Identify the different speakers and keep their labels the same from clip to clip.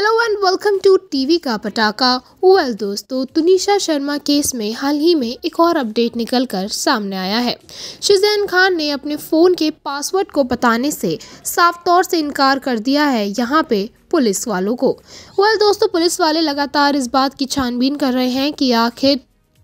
Speaker 1: hello and welcome to TV का पटाखा well दोस्तों तुनिशा शर्मा केस में हाल ही में एक और अपडेट निकल कर सामने आया है शिजैन खान ने अपने फ़ोन के पासवर्ड को बताने से साफ तौर से इनकार कर दिया है यहाँ पे पुलिस वालों को वेल दोस्तों पुलिस वाले लगातार इस बात की छानबीन कर रहे हैं कि आखिर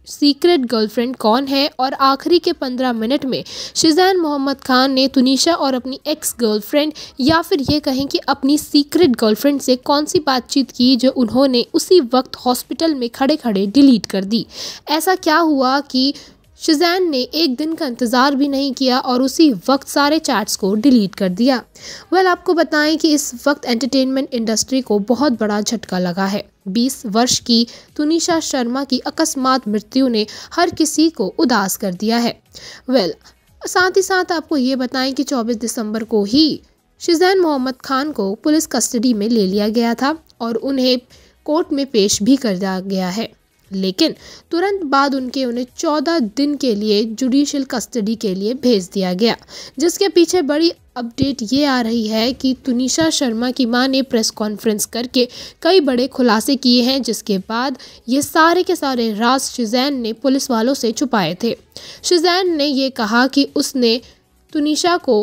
Speaker 1: सीक्रेट गर्लफ्रेंड कौन है और आखिरी के पंद्रह मिनट में शिजान मोहम्मद खान ने तुनिशा और अपनी एक्स गर्लफ्रेंड या फिर ये कहें कि अपनी सीक्रेट गर्लफ्रेंड से कौन सी बातचीत की जो उन्होंने उसी वक्त हॉस्पिटल में खड़े खड़े डिलीट कर दी ऐसा क्या हुआ कि शिजैन ने एक दिन का इंतज़ार भी नहीं किया और उसी वक्त सारे चैट्स को डिलीट कर दिया वेल आपको बताएं कि इस वक्त एंटरटेनमेंट इंडस्ट्री को बहुत बड़ा झटका लगा है 20 वर्ष की तुनिशा शर्मा की अकस्मात मृत्यु ने हर किसी को उदास कर दिया है वेल साथ ही साथ आपको ये बताएं कि 24 दिसंबर को ही शिजैन मोहम्मद खान को पुलिस कस्टडी में ले लिया गया था और उन्हें कोर्ट में पेश भी कर दिया गया है लेकिन तुरंत बाद उनके उन्हें चौदह दिन के लिए जुडिशियल कस्टडी के लिए भेज दिया गया जिसके पीछे बड़ी अपडेट ये आ रही है कि तुनिशा शर्मा की मां ने प्रेस कॉन्फ्रेंस करके कई बड़े खुलासे किए हैं जिसके बाद ये सारे के सारे राज शिजैन ने पुलिस वालों से छुपाए थे शिजैन ने ये कहा कि उसने तुनिशा को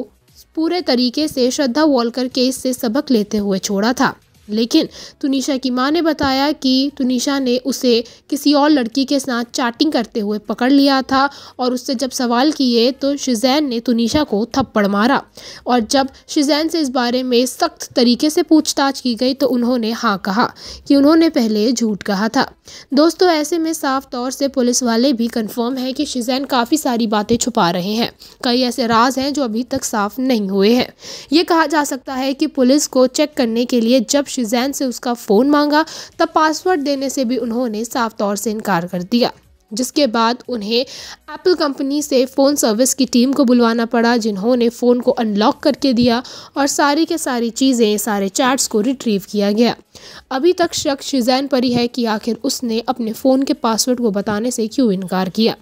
Speaker 1: पूरे तरीके से श्रद्धा वॉलकर केस से सबक लेते हुए छोड़ा था लेकिन तुनिशा की मां ने बताया कि तुनिशा ने उसे किसी और लड़की के साथ चैटिंग करते हुए पकड़ लिया था और उससे जब सवाल किए तो शिजैन ने तुनिशा को थप्पड़ मारा और जब शिजैन से इस बारे में सख्त तरीके से पूछताछ की गई तो उन्होंने हाँ कहा कि उन्होंने पहले झूठ कहा था दोस्तों ऐसे में साफ तौर से पुलिस वाले भी कन्फर्म है कि शिजैन काफ़ी सारी बातें छुपा रहे हैं कई ऐसे राज हैं जो अभी तक साफ नहीं हुए हैं ये कहा जा सकता है कि पुलिस को चेक करने के लिए जब शिजैन से उसका फ़ोन मांगा तब पासवर्ड देने से भी उन्होंने साफ तौर से इनकार कर दिया जिसके बाद उन्हें एप्पल कंपनी से फ़ोन सर्विस की टीम को बुलवाना पड़ा जिन्होंने फ़ोन को अनलॉक करके दिया और सारी के सारी चीज़ें सारे चैट्स को रिट्रीव किया गया अभी तक शक शिजैन पर ही है कि आखिर उसने अपने फ़ोन के पासवर्ड को बताने से क्यों इनकार किया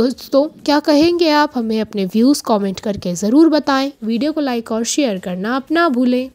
Speaker 1: दोस्तों क्या कहेंगे आप हमें अपने व्यूज़ कॉमेंट करके ज़रूर बताएं वीडियो को लाइक और शेयर करना अपना भूलें